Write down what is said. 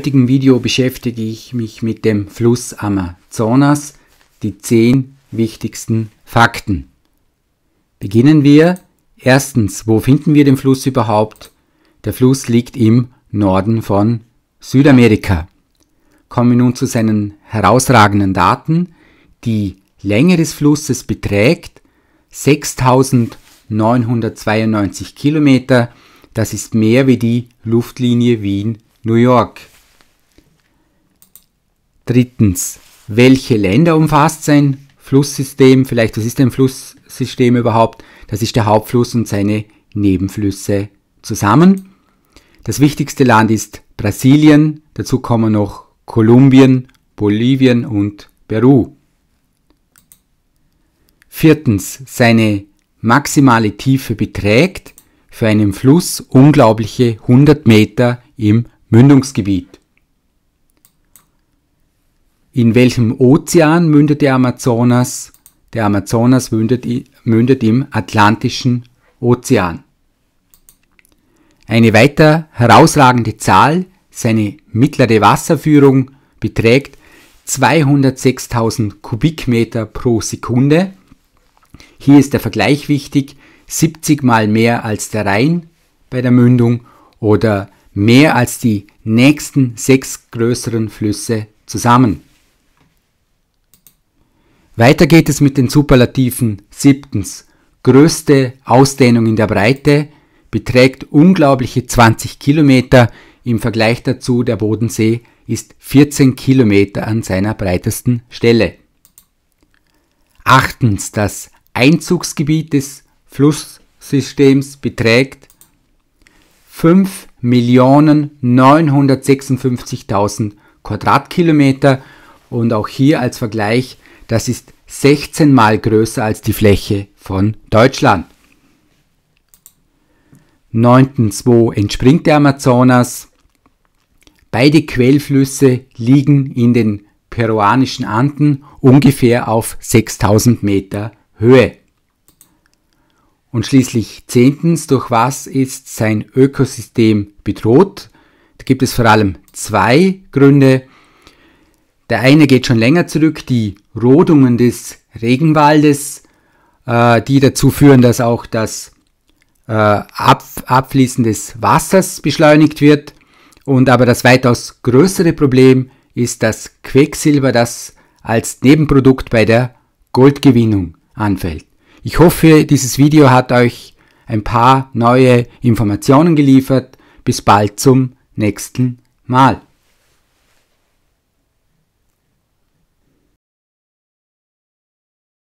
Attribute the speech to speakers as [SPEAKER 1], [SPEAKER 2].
[SPEAKER 1] heutigen Video beschäftige ich mich mit dem Fluss Amazonas, die zehn wichtigsten Fakten. Beginnen wir. Erstens, wo finden wir den Fluss überhaupt? Der Fluss liegt im Norden von Südamerika. Kommen wir nun zu seinen herausragenden Daten. Die Länge des Flusses beträgt 6992 Kilometer. Das ist mehr wie die Luftlinie Wien-New York. Drittens, welche Länder umfasst sein Flusssystem? Vielleicht, was ist ein Flusssystem überhaupt? Das ist der Hauptfluss und seine Nebenflüsse zusammen. Das wichtigste Land ist Brasilien, dazu kommen noch Kolumbien, Bolivien und Peru. Viertens, seine maximale Tiefe beträgt für einen Fluss unglaubliche 100 Meter im Mündungsgebiet. In welchem Ozean mündet der Amazonas? Der Amazonas mündet, mündet im Atlantischen Ozean. Eine weiter herausragende Zahl, seine mittlere Wasserführung beträgt 206.000 Kubikmeter pro Sekunde. Hier ist der Vergleich wichtig, 70 mal mehr als der Rhein bei der Mündung oder mehr als die nächsten sechs größeren Flüsse zusammen. Weiter geht es mit den Superlativen. Siebtens. Größte Ausdehnung in der Breite beträgt unglaubliche 20 Kilometer. Im Vergleich dazu der Bodensee ist 14 Kilometer an seiner breitesten Stelle. Achtens. Das Einzugsgebiet des Flusssystems beträgt 5.956.000 Quadratkilometer und auch hier als Vergleich das ist 16 mal größer als die Fläche von Deutschland. 9.2 entspringt der Amazonas. Beide Quellflüsse liegen in den peruanischen Anden ungefähr auf 6000 Meter Höhe. Und schließlich zehntens, durch was ist sein Ökosystem bedroht? Da gibt es vor allem zwei Gründe. Der eine geht schon länger zurück, die Rodungen des Regenwaldes, äh, die dazu führen, dass auch das äh, Ab Abfließen des Wassers beschleunigt wird. Und aber das weitaus größere Problem ist das Quecksilber, das als Nebenprodukt bei der Goldgewinnung anfällt. Ich hoffe, dieses Video hat euch ein paar neue Informationen geliefert. Bis bald zum nächsten Mal.